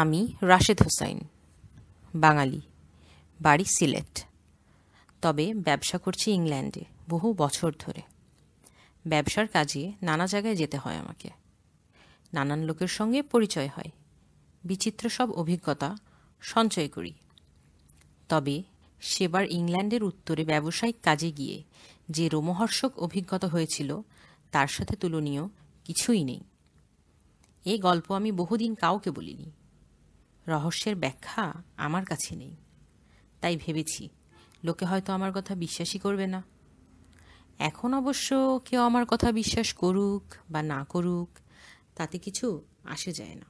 আমি রাশেদ হোসাইন বাঙালি বাড়ি সিলেট তবে ব্যবসা করছি ইংল্যান্ডে বহু বছর ধরে ব্যবসার কাজে নানা জায়গায় যেতে হয় আমাকে নানান লোকের সঙ্গে পরিচয় হয় বিচিত্র সব অভিজ্ঞতা সঞ্চয় করি তবে সেবার ইংল্যান্ডের উত্তরে ব্যবসায়িক কাজে গিয়ে যে রোমহর্ষক অভিজ্ঞতা হয়েছিল তার সাথে তুলনীয় কিছুই নেই এ গল্প আমি বহুদিন কাউকে বলিনি রহস্যের ব্যাখ্যা আমার কাছে নেই তাই ভেবেছি লোকে হয়তো আমার কথা বিশ্বাসই করবে না এখন অবশ্য কেউ আমার কথা বিশ্বাস করুক বা না করুক তাতে কিছু আসে যায় না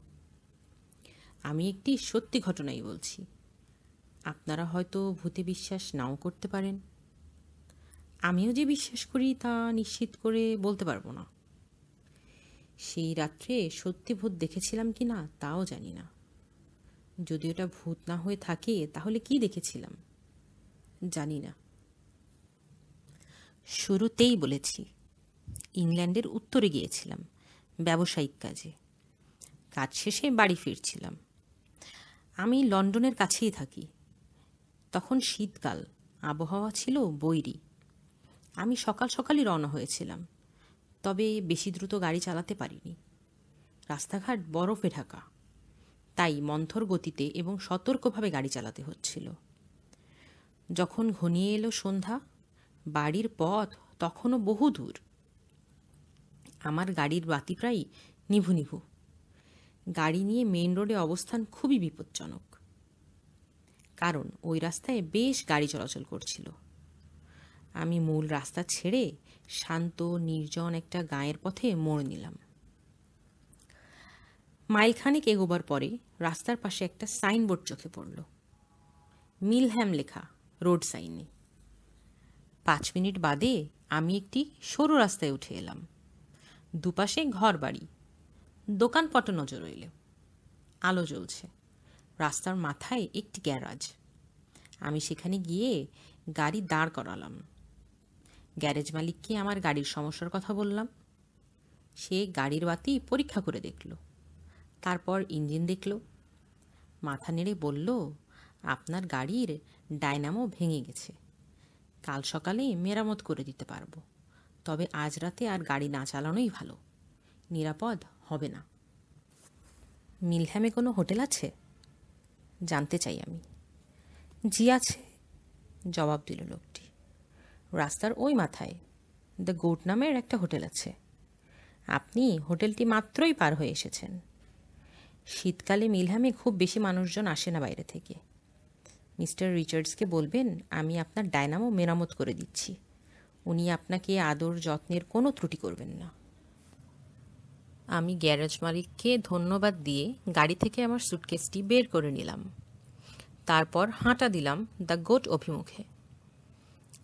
আমি একটি সত্যি ঘটনাই বলছি আপনারা হয়তো ভূতে বিশ্বাস নাও করতে পারেন আমিও যে বিশ্বাস করি তা নিশ্চিত করে বলতে পারবো না সেই রাত্রে সত্যি ভূত দেখেছিলাম কি না তাও জানি না যদি ওটা ভূত না হয়ে থাকে তাহলে কি দেখেছিলাম জানি না শুরুতেই বলেছি ইংল্যান্ডের উত্তরে গিয়েছিলাম ব্যবসায়িক কাজে কাজ শেষে বাড়ি ফিরছিলাম আমি লন্ডনের কাছেই থাকি তখন শীতকাল আবহাওয়া ছিল বৈরী আমি সকাল সকালই রওনা হয়েছিলাম তবে বেশি দ্রুত গাড়ি চালাতে পারিনি রাস্তাঘাট বরফে ঢাকা তাই মন্থর গতিতে এবং সতর্কভাবে গাড়ি চালাতে হচ্ছিল যখন ঘনিয়ে এলো সন্ধ্যা বাড়ির পথ তখনও বহু দূর আমার গাড়ির বাতি প্রায় নিভু নিভু গাড়ি নিয়ে মেন রোডে অবস্থান খুবই বিপজ্জনক কারণ ওই রাস্তায় বেশ গাড়ি চলাচল করছিল আমি মূল রাস্তা ছেড়ে শান্ত নির্জন একটা গায়ের পথে মোড় নিলাম মাইলখানিক এগোবার পরে রাস্তার পাশে একটা সাইনবোর্ড চোখে পড়ল মিলহ্যাম লেখা রোড সাইনে পাঁচ মিনিট বাদে আমি একটি সরু রাস্তায় উঠে এলাম দুপাশে ঘর বাড়ি দোকানপট নজর রইল আলো জ্বলছে রাস্তার মাথায় একটি গ্যারাজ আমি সেখানে গিয়ে গাড়ি দাঁড় করালাম গ্যারেজ মালিককে আমার গাড়ির সমস্যার কথা বললাম সে গাড়ির বাতি পরীক্ষা করে দেখলো তারপর ইঞ্জিন দেখল মাথা নেড়ে বলল আপনার গাড়ির ডায়নামো ভেঙে গেছে কাল সকালে মেরামত করে দিতে পারবো তবে আজ রাতে আর গাড়ি না চালানোই ভালো নিরাপদ হবে না মিলহ্যামে কোনো হোটেল আছে জানতে চাই আমি জি আছে জবাব দিল লোকটি রাস্তার ওই মাথায় দ্য গোট নামের একটা হোটেল আছে আপনি হোটেলটি মাত্রই পার হয়ে এসেছেন শীতকালে মিলহামে খুব বেশি মানুষজন আসে না বাইরে থেকে মিস্টার রিচার্ডসকে বলবেন আমি আপনার ডায়নামো মেরামত করে দিচ্ছি উনি আপনাকে আদর যত্নের কোনো ত্রুটি করবেন না আমি গ্যারেজ মালিককে ধন্যবাদ দিয়ে গাড়ি থেকে আমার সুটকেসটি বের করে নিলাম তারপর হাঁটা দিলাম দ্য গোট অভিমুখে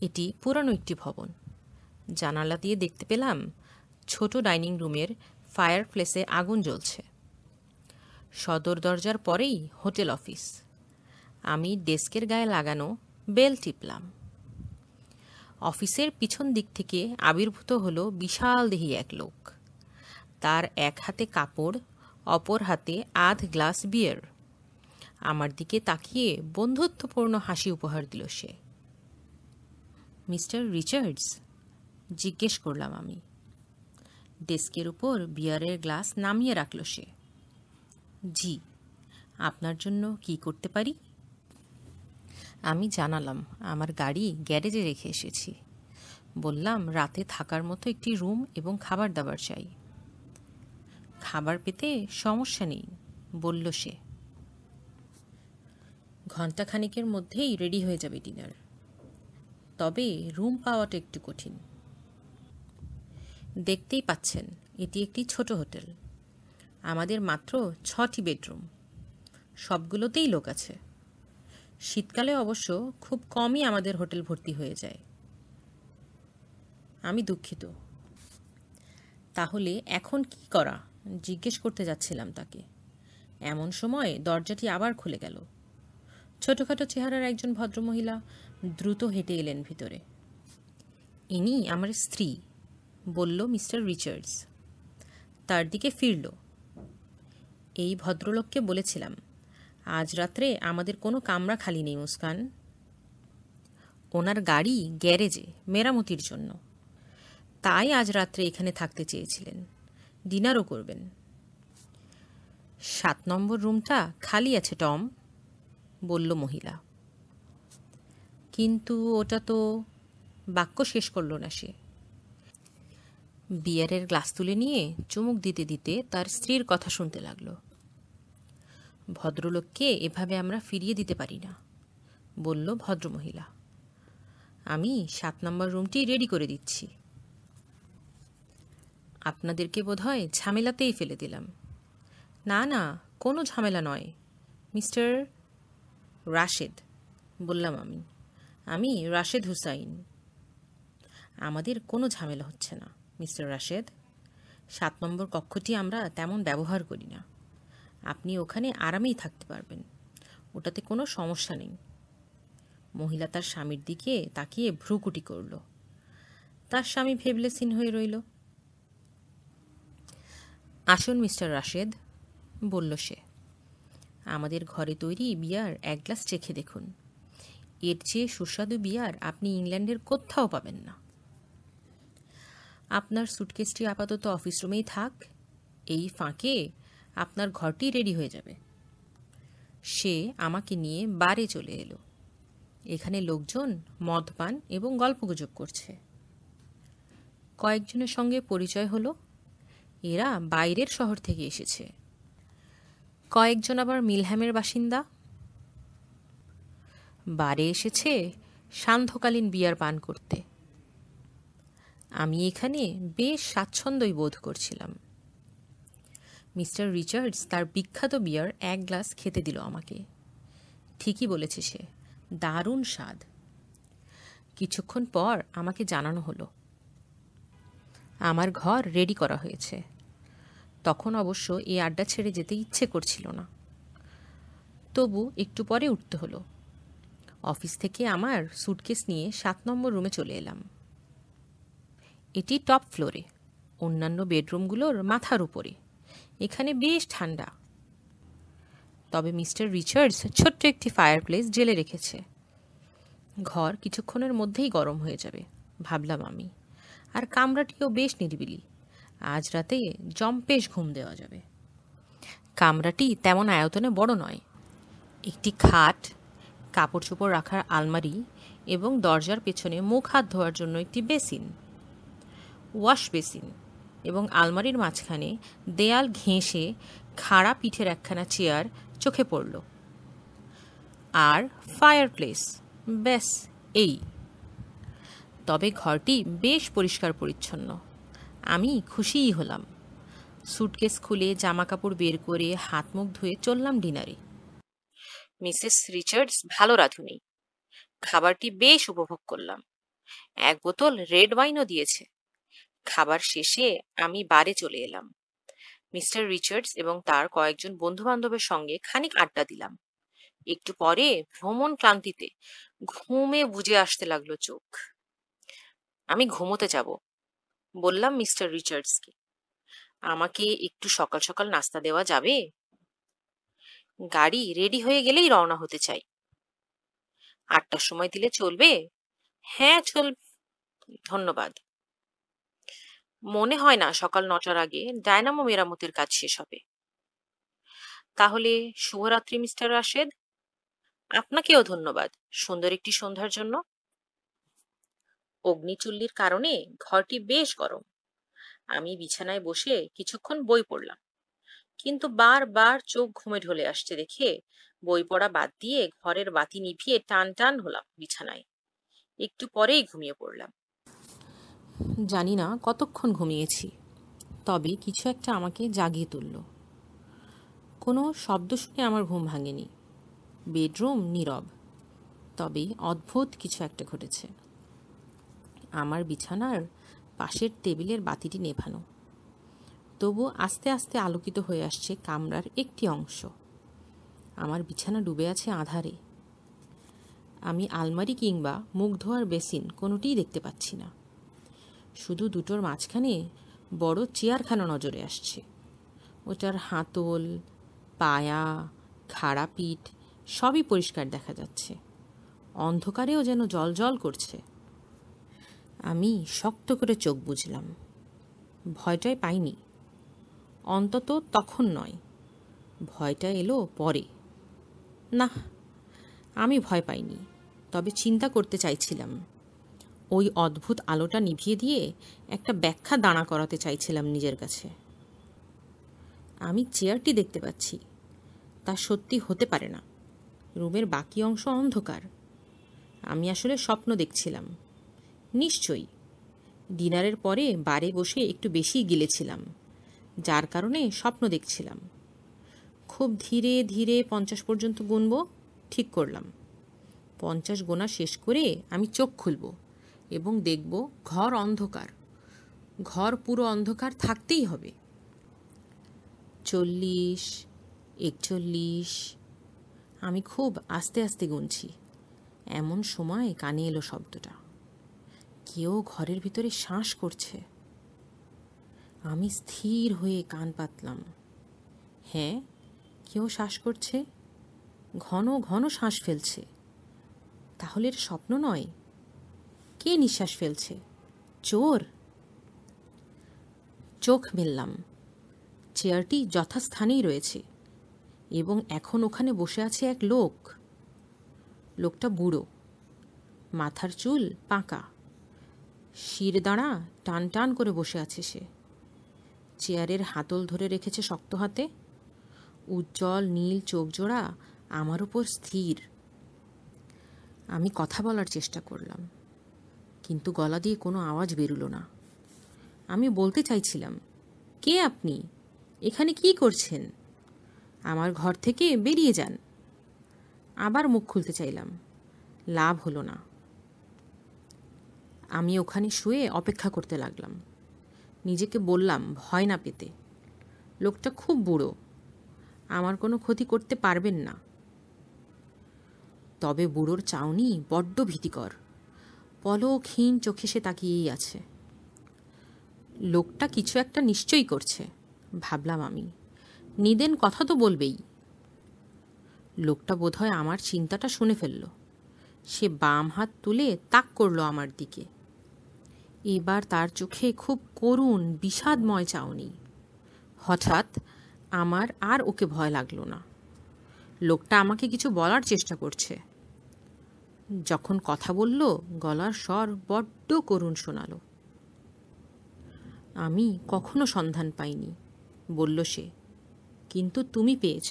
এটি পুরানো একটি ভবন জানালা দিয়ে দেখতে পেলাম ছোট ডাইনিং রুমের ফায়ার প্লেসে আগুন জ্বলছে সদর দরজার পরেই হোটেল অফিস আমি ডেস্কের গায়ে লাগানো বেল টিপলাম অফিসের পিছন দিক থেকে আবির্ভূত হলো বিশাল দেহি এক লোক তার এক হাতে কাপড় অপর হাতে আধ গ্লাস বিয়ার আমার দিকে তাকিয়ে বন্ধুত্বপূর্ণ হাসি উপহার দিল সে মিস্টার রিচার্ডস জিজ্ঞেস করলাম আমি ডেস্কের উপর বিয়ারের গ্লাস নামিয়ে রাখল সে জি আপনার জন্য কি করতে পারি আমি জানালাম আমার গাড়ি গ্যারেজে রেখে এসেছি বললাম রাতে থাকার মতো একটি রুম এবং খাবার দাবার চাই খাবার পেতে সমস্যা নেই বলল সে ঘণ্টাখানিকের মধ্যেই রেডি হয়ে যাবে ডিনার তবে রুম পাওয়াটা একটু কঠিন দেখতেই পাচ্ছেন এটি একটি ছোট হোটেল আমাদের মাত্র ছটি বেডরুম সবগুলোতেই লোক আছে শীতকালে অবশ্য খুব কমই আমাদের হোটেল ভর্তি হয়ে যায় আমি দুঃখিত তাহলে এখন কি করা জিজ্ঞেস করতে যাচ্ছিলাম তাকে এমন সময় দরজাটি আবার খুলে গেল ছোটোখাটো চেহারার একজন ভদ্রমহিলা দ্রুত হেঁটে এলেন ভিতরে ইনি আমার স্ত্রী বলল মিস্টার রিচার্ডস তার দিকে ফিরল এই ভদ্রলোককে বলেছিলাম আজ রাত্রে আমাদের কোনো কামরা খালি নেই মুস্কান ওনার গাড়ি গ্যারেজে মেরামতির জন্য তাই আজ রাত্রে এখানে থাকতে চেয়েছিলেন ডিনারও করবেন সাত নম্বর রুমটা খালি আছে টম বলল মহিলা কিন্তু ওটা তো বাক্য শেষ করল না সে বিয়ারের গ্লাস তুলে নিয়ে চুমুক দিতে দিতে তার স্ত্রীর কথা শুনতে লাগলো ভদ্রলোককে এভাবে আমরা ফিরিয়ে দিতে পারি না বলল ভদ্রমহিলা আমি সাত নম্বর রুমটি রেডি করে দিচ্ছি আপনাদেরকে বোধহয় ঝামেলাতেই ফেলে দিলাম না না কোনো ঝামেলা নয় মিস্টার রাশেদ বললাম আমি আমি রাশেদ হুসাইন আমাদের কোনো ঝামেলা হচ্ছে না মিস্টার রাশেদ সাত নম্বর কক্ষটি আমরা তেমন ব্যবহার করি না আপনি ওখানে আরামেই থাকতে পারবেন ওটাতে কোনো সমস্যা নেই মহিলা তার স্বামীর দিকে তাকিয়ে ভ্রুকুটি করল তার স্বামী ভেবলেসিন হয়ে রইল আসুন মিস্টার রাশেদ বলল সে আমাদের ঘরে তৈরি বিয়ার এক গ্লাস চেখে দেখুন এর চেয়ে সুস্বাদু বিয়ার আপনি ইংল্যান্ডের কোথাও পাবেন না আপনার সুটকেসটি আপাতত অফিস রুমেই থাক এই ফাঁকে আপনার ঘরটি রেডি হয়ে যাবে সে আমাকে নিয়ে বারে চলে এলো এখানে লোকজন মদপান এবং গল্পগুজব করছে কয়েকজনের সঙ্গে পরিচয় হলো এরা বাইরের শহর থেকে এসেছে কয়েকজন আবার মিলহ্যামের বাসিন্দা বারে এসেছে সান্ধ্যকালীন বিয়ার পান করতে আমি এখানে বেশ স্বাচ্ছন্দ্যই বোধ করছিলাম মিস্টার রিচার্ডস তার বিখ্যাত বিয়ার এক গ্লাস খেতে দিল আমাকে ঠিকই বলেছে সে দারুণ স্বাদ কিছুক্ষণ পর আমাকে জানানো হলো আমার ঘর রেডি করা হয়েছে তখন অবশ্য এই আড্ডা ছেড়ে যেতে ইচ্ছে করছিল না তবু একটু পরে উঠতে হলো অফিস থেকে আমার সুটকেস নিয়ে সাত নম্বর রুমে চলে এলাম এটি টপ ফ্লোরে অন্যান্য বেডরুমগুলোর মাথার উপরে এখানে বেশ ঠান্ডা তবে মিস্টার রিচার্ডস ছোট্ট একটি ফায়ার প্লেস জেলে রেখেছে ঘর কিছুক্ষণের মধ্যেই গরম হয়ে যাবে ভাবলাম আমি আর কামরাটিও বেশ নিরিবিলি আজ রাতে জম্পেশ ঘুম দেওয়া যাবে কামরাটি তেমন আয়তনে বড় নয় একটি খাট কাপড় চোপড় রাখার আলমারি এবং দরজার পেছনে মুখ হাত ধোয়ার জন্য একটি বেসিন ওয়াশ বেসিন এবং আলমারির মাঝখানে দেয়াল ঘেঁষে খাড়া পিঠের একখানা চেয়ার চোখে পড়ল আর ফায়ার প্লেস ব্যাস এই তবে ঘরটি বেশ পরিষ্কার পরিচ্ছন্ন আমি খুশিই হলাম সুটকেস খুলে জামা কাপড় বের করে হাত মুখ ধুয়ে চললাম ডিনারে মিসেস রিচার্ডস ভালো রাঁধুনি খাবারটি বেশ উপভোগ করলাম এক বোতল রেড ওয়াইনও দিয়েছে খাবার শেষে আমি বারে চলে এলাম মিস্টার রিচার্ডস এবং তার কয়েকজন বন্ধু বান্ধবের সঙ্গে খানিক আড্ডা দিলাম একটু পরে ভ্রমণ ক্লান্তিতে ঘুমে বুঝে আসতে লাগলো চোখ আমি ঘুমোতে যাব বললাম মিস্টার রিচার্ডসকে আমাকে একটু সকাল সকাল নাস্তা দেওয়া যাবে গাড়ি রেডি হয়ে গেলেই রওনা হতে চাই আটটার সময় দিলে চলবে হ্যাঁ চলবে ধন্যবাদ মনে হয় না সকাল নটার আগে ডায়নামো মেরামতের কাজ শেষ হবে তাহলে শুভরাত্রি মিস্টার রাশেদ আপনাকেও ধন্যবাদ সুন্দর একটি সন্ধ্যার জন্য অগ্নিচুল্লির কারণে ঘরটি বেশ গরম আমি বিছানায় বসে কিছুক্ষণ বই পড়লাম কিন্তু বারবার চোখ ঘুমে ঢলে আসছে দেখে বই পড়া বাদ দিয়ে ঘরের বাতি নিভিয়ে টান টান হলাম বিছানায় একটু পরেই ঘুমিয়ে পড়লাম জানি না কতক্ষণ ঘুমিয়েছি তবে কিছু একটা আমাকে জাগিয়ে তুলল কোনো শব্দ শুনে আমার ঘুম ভাঙেনি বেডরুম নীরব তবে অদ্ভুত কিছু একটা ঘটেছে আমার বিছানার পাশের টেবিলের বাতিটি নেভানো তবু আস্তে আস্তে আলোকিত হয়ে আসছে কামরার একটি অংশ আমার বিছানা ডুবে আছে আধারে আমি আলমারি কিংবা মুখ ধোয়ার বেসিন কোনোটিই দেখতে পাচ্ছি না শুধু দুটোর মাঝখানে বড় চেয়ারখানা নজরে আসছে ওটার হাতল পায়া খাড়া পিঠ সবই পরিষ্কার দেখা যাচ্ছে অন্ধকারেও যেন জল জল করছে আমি শক্ত করে চোখ বুঝলাম ভয়টাই পাইনি অন্তত তখন নয় ভয়টা এলো পরে না আমি ভয় পাইনি তবে চিন্তা করতে চাইছিলাম ওই অদ্ভুত আলোটা নিভিয়ে দিয়ে একটা ব্যাখ্যা দাঁড়া করাতে চাইছিলাম নিজের কাছে আমি চেয়ারটি দেখতে পাচ্ছি তা সত্যি হতে পারে না রুমের বাকি অংশ অন্ধকার আমি আসলে স্বপ্ন দেখছিলাম নিশ্চয়ই ডিনারের পরে বারে বসে একটু বেশি গিলেছিলাম যার কারণে স্বপ্ন দেখছিলাম খুব ধীরে ধীরে পঞ্চাশ পর্যন্ত গুনব ঠিক করলাম পঞ্চাশ গোনা শেষ করে আমি চোখ খুলবো এবং দেখব ঘর অন্ধকার ঘর পুরো অন্ধকার থাকতেই হবে চল্লিশ একচল্লিশ আমি খুব আস্তে আস্তে গুনছি এমন সময় কানে এলো শব্দটা কেউ ঘরের ভিতরে শ্বাস করছে আমি স্থির হয়ে কান পাতলাম হ্যাঁ কেউ শ্বাস করছে ঘন ঘন শ্বাস ফেলছে তাহলে এটা স্বপ্ন নয় কে নিঃশ্বাস ফেলছে চোর চোখ মেললাম চেয়ারটি যথাস্থানেই রয়েছে এবং এখন ওখানে বসে আছে এক লোক লোকটা বুড়ো মাথার চুল পাঁকা শিরদাঁড়া টান টান করে বসে আছে সে চেয়ারের হাতল ধরে রেখেছে শক্ত হাতে উজ্জ্বল নীল চোখ জোড়া আমার উপর স্থির আমি কথা বলার চেষ্টা করলাম কিন্তু গলা দিয়ে কোনো আওয়াজ বেরুল না আমি বলতে চাইছিলাম কে আপনি এখানে কি করছেন আমার ঘর থেকে বেরিয়ে যান আবার মুখ খুলতে চাইলাম লাভ হলো না আমি ওখানে শুয়ে অপেক্ষা করতে লাগলাম নিজেকে বললাম ভয় না পেতে লোকটা খুব বুড়ো আমার কোনো ক্ষতি করতে পারবেন না তবে বুড়োর চাউনি বড্ড ভীতিকর পলকহীন চোখে সে তাকিয়েই আছে লোকটা কিছু একটা নিশ্চয়ই করছে ভাবলাম আমি নিদেন কথা তো বলবেই লোকটা বোধহয় আমার চিন্তাটা শুনে ফেলল সে বাম হাত তুলে তাক করলো আমার দিকে এবার তার চোখে খুব করুণ বিষাদময় চাওনি হঠাৎ আমার আর ওকে ভয় লাগলো না লোকটা আমাকে কিছু বলার চেষ্টা করছে যখন কথা বলল গলার স্বর বড্ড করুণ শোনাল আমি কখনো সন্ধান পাইনি বলল সে কিন্তু তুমি পেয়েছ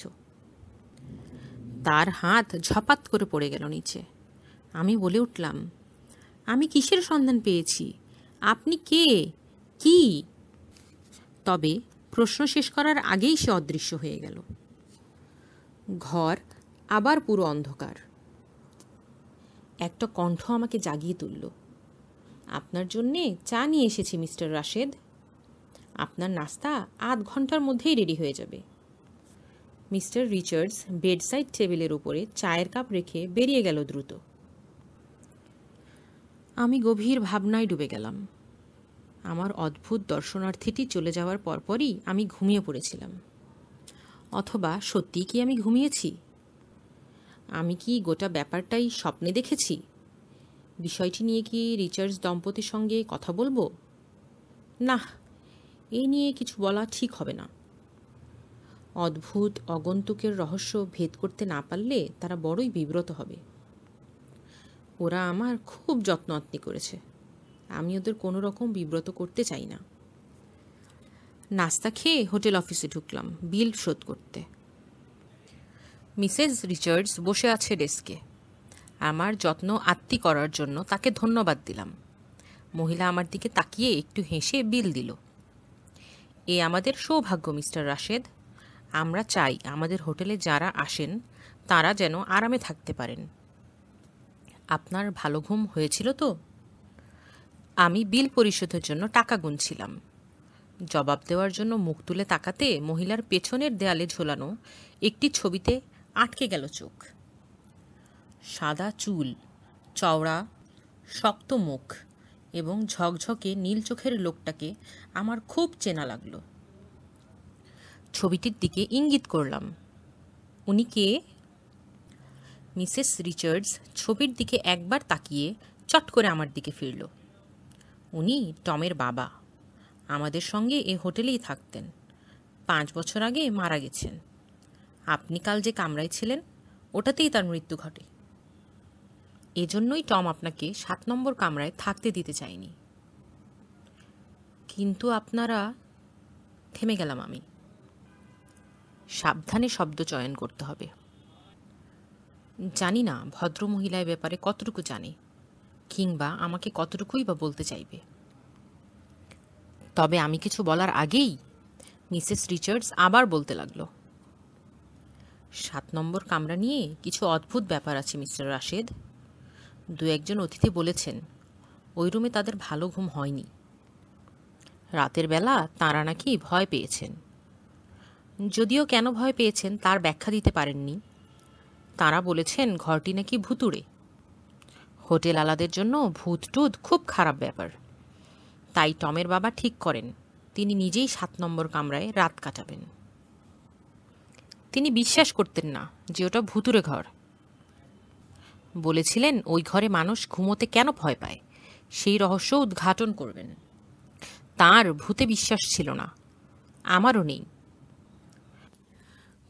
তার হাত ঝপাত করে পড়ে গেল নিচে আমি বলে উঠলাম আমি কিসের সন্ধান পেয়েছি আপনি কে কি তবে প্রশ্ন শেষ করার আগেই সে অদৃশ্য হয়ে গেল ঘর আবার পুরো অন্ধকার একটা কণ্ঠ আমাকে জাগিয়ে তুলল আপনার জন্যে চা নিয়ে এসেছি মিস্টার রাশেদ আপনার নাস্তা আধ ঘন্টার মধ্যেই রেডি হয়ে যাবে মিস্টার রিচার্ডস বেডসাইড টেবিলের উপরে চায়ের কাপ রেখে বেরিয়ে গেল দ্রুত আমি গভীর ভাবনায় ডুবে গেলাম আমার অদ্ভুত দর্শনার্থীটি চলে যাওয়ার পরপরই আমি ঘুমিয়ে পড়েছিলাম অথবা সত্যিই কি আমি ঘুমিয়েছি আমি কি গোটা ব্যাপারটাই স্বপ্নে দেখেছি বিষয়টি নিয়ে কি রিচার্ডস দম্পতির সঙ্গে কথা বলবো না এ নিয়ে কিছু বলা ঠিক হবে না অদ্ভুত অগন্তুকের রহস্য ভেদ করতে না পারলে তারা বড়ই বিব্রত হবে ওরা আমার খুব যত্ন আত্মি করেছে আমি ওদের কোনো রকম বিব্রত করতে চাই না নাস্তা খেয়ে হোটেল অফিসে ঢুকলাম বিল শোধ করতে মিসেস রিচার্ডস বসে আছে ডেস্কে আমার যত্ন আত্মি করার জন্য তাকে ধন্যবাদ দিলাম মহিলা আমার দিকে তাকিয়ে একটু হেসে বিল দিল এ আমাদের সৌভাগ্য মিস্টার রাশেদ আমরা চাই আমাদের হোটেলে যারা আসেন তারা যেন আরামে থাকতে পারেন আপনার ভালো ঘুম হয়েছিল তো আমি বিল পরিশোধের জন্য টাকা গুনছিলাম জবাব দেওয়ার জন্য মুখ তুলে তাকাতে মহিলার পেছনের দেয়ালে ঝোলানো একটি ছবিতে আটকে গেল চোখ সাদা চুল চওড়া শক্ত মুখ এবং ঝকঝকে নীল চোখের লোকটাকে আমার খুব চেনা লাগলো ছবিটির দিকে ইঙ্গিত করলাম উনি কে মিসেস রিচার্ডস ছবির দিকে একবার তাকিয়ে চট করে আমার দিকে ফিরল উনি টমের বাবা আমাদের সঙ্গে এ হোটেলেই থাকতেন পাঁচ বছর আগে মারা গেছেন আপনি কাল যে কামরায় ছিলেন ওটাতেই তার মৃত্যু ঘটে এজন্যই টম আপনাকে সাত নম্বর কামরায় থাকতে দিতে চাইনি কিন্তু আপনারা থেমে গেলাম আমি সাবধানে শব্দ চয়ন করতে হবে জানি না ভদ্র মহিলার ব্যাপারে কতটুকু জানে কিংবা আমাকে কতটুকুই বা বলতে চাইবে তবে আমি কিছু বলার আগেই মিসেস রিচার্ডস আবার বলতে লাগলো সাত নম্বর কামরা নিয়ে কিছু অদ্ভুত ব্যাপার আছে মিস্টার রাশেদ দু একজন অতিথি বলেছেন ওই রুমে তাদের ভালো ঘুম হয়নি রাতের বেলা তাঁরা নাকি ভয় পেয়েছেন যদিও কেন ভয় পেয়েছেন তার ব্যাখ্যা দিতে পারেননি তাঁরা বলেছেন ঘরটি নাকি ভুতুড়ে হোটেল আলাদের জন্য ভূত টুত খুব খারাপ ব্যাপার তাই টমের বাবা ঠিক করেন তিনি নিজেই সাত নম্বর কামরায় রাত কাটাবেন তিনি বিশ্বাস করতেন না যে ওটা ভুতুরে ঘর বলেছিলেন ওই ঘরে মানুষ ঘুমোতে কেন ভয় পায় সেই রহস্য উদ্ঘাটন করবেন তার ভূতে বিশ্বাস ছিল না আমারও নেই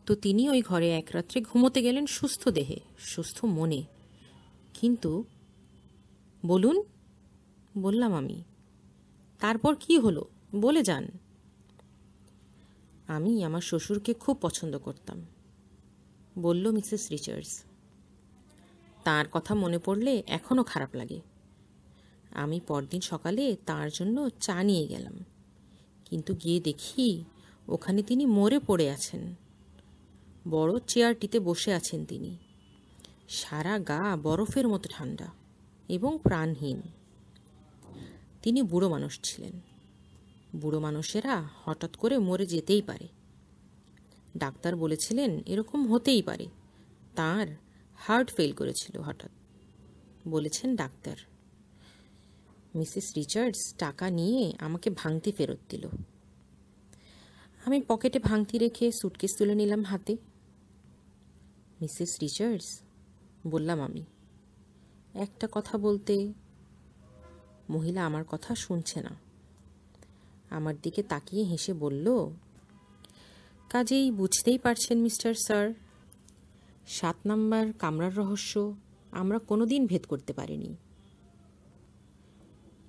তো তিনি ওই ঘরে এক রাত্রে ঘুমোতে গেলেন সুস্থ দেহে সুস্থ মনে কিন্তু বলুন বললাম আমি তারপর কি হলো বলে যান আমি আমার শ্বশুরকে খুব পছন্দ করতাম বলল মিসেস রিচার্ডস তার কথা মনে পড়লে এখনও খারাপ লাগে আমি পরদিন সকালে তার জন্য চা নিয়ে গেলাম কিন্তু গিয়ে দেখি ওখানে তিনি মরে পড়ে আছেন বড় চেয়ারটিতে বসে আছেন তিনি সারা গা বরফের মতো ঠান্ডা এবং প্রাণহীন তিনি বুড়ো মানুষ ছিলেন বুড়ো মানুষেরা হঠাৎ করে মরে যেতেই পারে ডাক্তার বলেছিলেন এরকম হতেই পারে তার হার্ট ফেল করেছিল হঠাৎ বলেছেন ডাক্তার মিসেস রিচার্ডস টাকা নিয়ে আমাকে ভাঙতি ফেরত দিল আমি পকেটে ভাঙতি রেখে সুটকেস তুলে নিলাম হাতে মিসেস রিচার্ডস বললাম আমি একটা কথা বলতে মহিলা আমার কথা শুনছে না আমার দিকে তাকিয়ে হেসে বলল কাজেই বুঝতেই পারছেন মিস্টার স্যার সাত নাম্বার কামরার রহস্য আমরা কোনো দিন ভেদ করতে পারিনি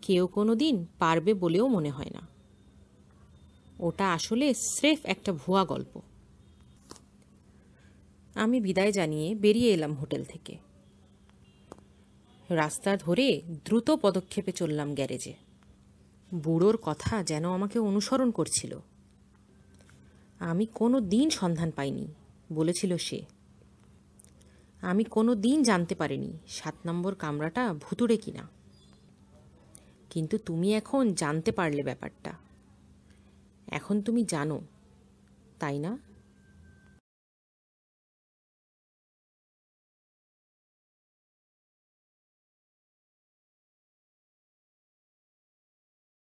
কেউ কোনো দিন পারবে বলেও মনে হয় না ওটা আসলে স্রেফ একটা ভুয়া গল্প আমি বিদায় জানিয়ে বেরিয়ে এলাম হোটেল থেকে রাস্তা ধরে দ্রুত পদক্ষেপে চললাম গ্যারেজে বুড়োর কথা যেন আমাকে অনুসরণ করছিল আমি কোনো দিন সন্ধান পাইনি বলেছিল সে আমি কোনো দিন জানতে পারিনি সাত নম্বর কামরাটা ভুতুড়ে কিনা কিন্তু তুমি এখন জানতে পারলে ব্যাপারটা এখন তুমি জানো তাই না